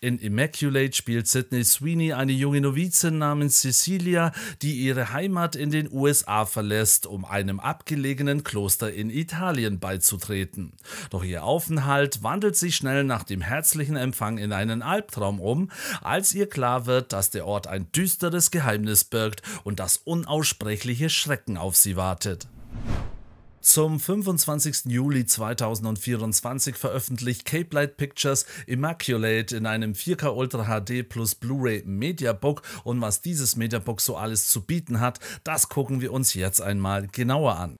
In Immaculate spielt Sidney Sweeney eine junge Novizin namens Cecilia, die ihre Heimat in den USA verlässt, um einem abgelegenen Kloster in Italien beizutreten. Doch ihr Aufenthalt wandelt sich schnell nach dem herzlichen Empfang in einen Albtraum um, als ihr klar wird, dass der Ort ein düsteres Geheimnis birgt und dass unaussprechliche Schrecken auf sie wartet. Zum 25. Juli 2024 veröffentlicht Cape Light Pictures Immaculate in einem 4K Ultra HD plus Blu-ray Mediabook und was dieses Mediabook so alles zu bieten hat, das gucken wir uns jetzt einmal genauer an.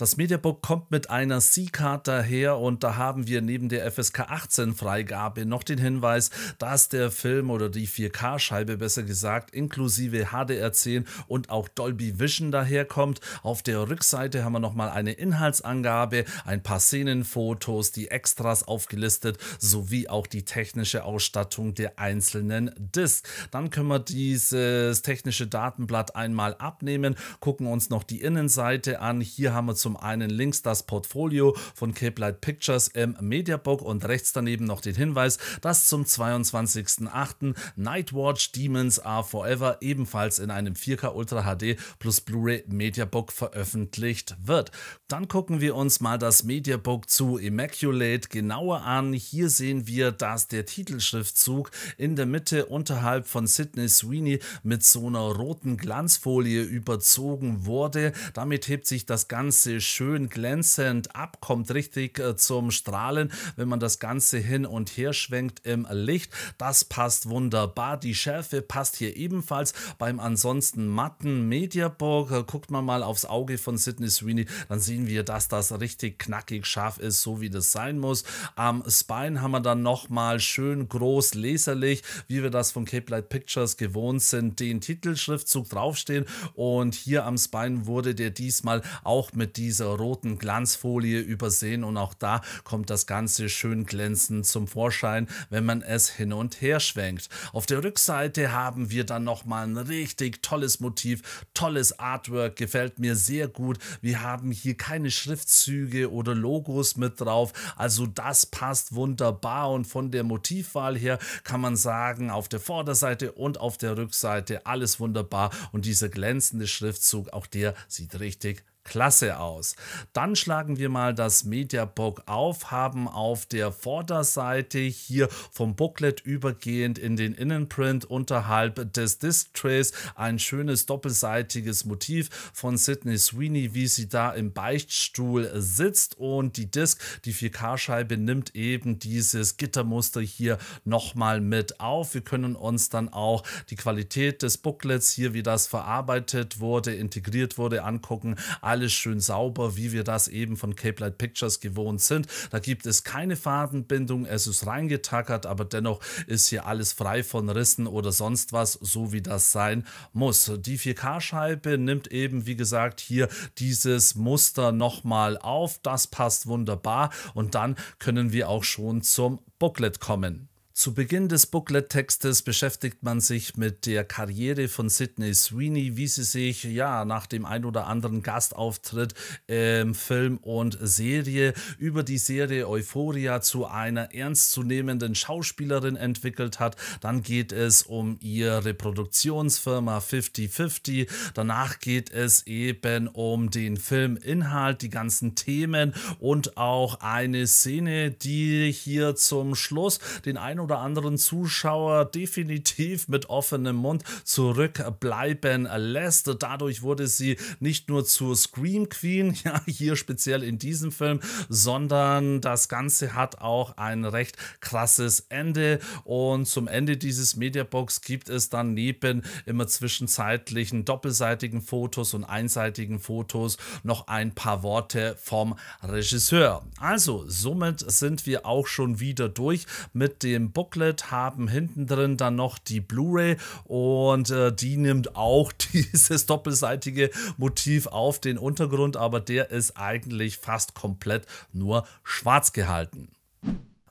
Das Mediabook kommt mit einer C-Card daher und da haben wir neben der FSK 18 Freigabe noch den Hinweis, dass der Film oder die 4K-Scheibe besser gesagt inklusive HDR 10 und auch Dolby Vision daherkommt. Auf der Rückseite haben wir nochmal eine Inhaltsangabe, ein paar Szenenfotos, die Extras aufgelistet sowie auch die technische Ausstattung der einzelnen Discs. Dann können wir dieses technische Datenblatt einmal abnehmen, gucken uns noch die Innenseite an. Hier haben wir zum zum einen links das Portfolio von Cape Light Pictures im Mediabook und rechts daneben noch den Hinweis, dass zum 22.08. Nightwatch Demons Are Forever ebenfalls in einem 4K Ultra HD plus Blu-ray Mediabook veröffentlicht wird. Dann gucken wir uns mal das Mediabook zu Immaculate genauer an. Hier sehen wir, dass der Titelschriftzug in der Mitte unterhalb von Sidney Sweeney mit so einer roten Glanzfolie überzogen wurde. Damit hebt sich das Ganze schön glänzend abkommt, richtig äh, zum Strahlen, wenn man das Ganze hin und her schwenkt im Licht. Das passt wunderbar. Die Schärfe passt hier ebenfalls. Beim ansonsten matten Mediabook. Äh, guckt man mal aufs Auge von Sidney Sweeney, dann sehen wir, dass das richtig knackig scharf ist, so wie das sein muss. Am Spine haben wir dann nochmal schön groß leserlich, wie wir das von Cape Light Pictures gewohnt sind, den Titelschriftzug draufstehen und hier am Spine wurde der diesmal auch mit diesem dieser roten Glanzfolie übersehen und auch da kommt das Ganze schön glänzend zum Vorschein, wenn man es hin und her schwenkt. Auf der Rückseite haben wir dann nochmal ein richtig tolles Motiv, tolles Artwork, gefällt mir sehr gut. Wir haben hier keine Schriftzüge oder Logos mit drauf, also das passt wunderbar und von der Motivwahl her kann man sagen, auf der Vorderseite und auf der Rückseite alles wunderbar und dieser glänzende Schriftzug, auch der sieht richtig Klasse aus. Dann schlagen wir mal das Mediabook auf, haben auf der Vorderseite hier vom Booklet übergehend in den Innenprint unterhalb des Disctrays ein schönes doppelseitiges Motiv von Sydney Sweeney, wie sie da im Beichtstuhl sitzt und die Disc, die 4K-Scheibe nimmt eben dieses Gittermuster hier nochmal mit auf. Wir können uns dann auch die Qualität des Booklets hier, wie das verarbeitet wurde, integriert wurde, angucken. Alle alles schön sauber, wie wir das eben von Cape Light Pictures gewohnt sind. Da gibt es keine Fadenbindung, es ist reingetackert, aber dennoch ist hier alles frei von Rissen oder sonst was, so wie das sein muss. Die 4K-Scheibe nimmt eben, wie gesagt, hier dieses Muster nochmal auf. Das passt wunderbar und dann können wir auch schon zum Booklet kommen. Zu Beginn des Booklet-Textes beschäftigt man sich mit der Karriere von Sidney Sweeney, wie sie sich ja nach dem ein oder anderen Gastauftritt im Film und Serie über die Serie Euphoria zu einer ernstzunehmenden Schauspielerin entwickelt hat. Dann geht es um ihre Produktionsfirma 5050. Danach geht es eben um den Filminhalt, die ganzen Themen und auch eine Szene, die hier zum Schluss den ein oder oder anderen Zuschauer definitiv mit offenem Mund zurückbleiben lässt. Dadurch wurde sie nicht nur zur Scream Queen, ja, hier speziell in diesem Film, sondern das Ganze hat auch ein recht krasses Ende. Und zum Ende dieses Mediabox gibt es dann neben immer zwischenzeitlichen doppelseitigen Fotos und einseitigen Fotos noch ein paar Worte vom Regisseur. Also, somit sind wir auch schon wieder durch mit dem Booklet, haben hinten drin dann noch die Blu-ray und äh, die nimmt auch dieses doppelseitige Motiv auf den Untergrund, aber der ist eigentlich fast komplett nur schwarz gehalten.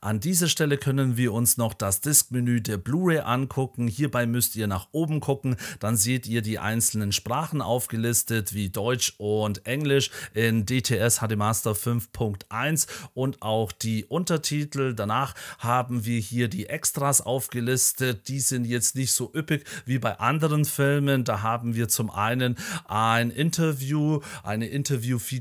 An dieser Stelle können wir uns noch das Diskmenü der Blu-ray angucken. Hierbei müsst ihr nach oben gucken, dann seht ihr die einzelnen Sprachen aufgelistet wie Deutsch und Englisch in DTS HD Master 5.1 und auch die Untertitel. Danach haben wir hier die Extras aufgelistet. Die sind jetzt nicht so üppig wie bei anderen Filmen. Da haben wir zum einen ein Interview, eine Interview-Featurette,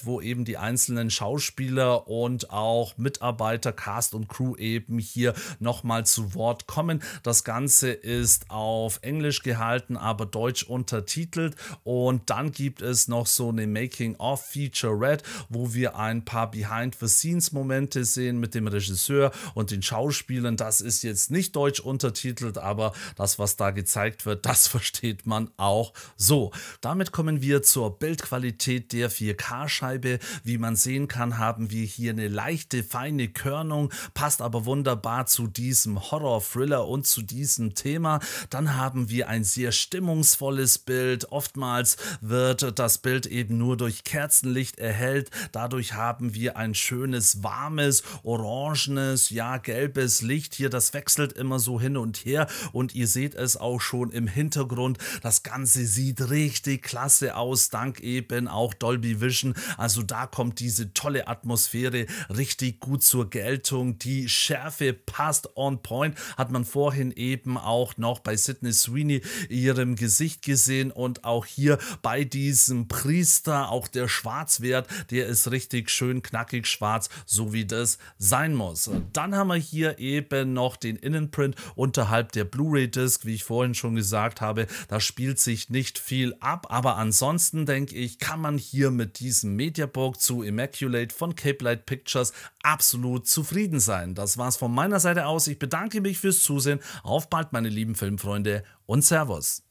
Feature wo eben die einzelnen Schauspieler und auch Mitarbeiter, Cast Cast und Crew eben hier nochmal zu Wort kommen. Das Ganze ist auf Englisch gehalten, aber deutsch untertitelt. Und dann gibt es noch so eine Making-of Feature Red, wo wir ein paar Behind-the-Scenes-Momente sehen mit dem Regisseur und den Schauspielern. Das ist jetzt nicht deutsch untertitelt, aber das, was da gezeigt wird, das versteht man auch so. Damit kommen wir zur Bildqualität der 4K-Scheibe. Wie man sehen kann, haben wir hier eine leichte, feine Körnung passt aber wunderbar zu diesem Horror-Thriller und zu diesem Thema. Dann haben wir ein sehr stimmungsvolles Bild. Oftmals wird das Bild eben nur durch Kerzenlicht erhellt. Dadurch haben wir ein schönes, warmes, orangenes, ja, gelbes Licht hier. Das wechselt immer so hin und her und ihr seht es auch schon im Hintergrund. Das Ganze sieht richtig klasse aus, dank eben auch Dolby Vision. Also da kommt diese tolle Atmosphäre richtig gut zur Geltung Umsetzung, die Schärfe passt on point. Hat man vorhin eben auch noch bei Sidney Sweeney ihrem Gesicht gesehen und auch hier bei diesem Priester, auch der Schwarzwert, der ist richtig schön knackig schwarz, so wie das sein muss. Dann haben wir hier eben noch den Innenprint unterhalb der Blu-ray-Disc, wie ich vorhin schon gesagt habe. Da spielt sich nicht viel ab, aber ansonsten denke ich, kann man hier mit diesem Mediabook zu Immaculate von Cape Light Pictures absolut zufrieden zufrieden sein. Das war's von meiner Seite aus. Ich bedanke mich fürs Zusehen. Auf bald, meine lieben Filmfreunde und Servus.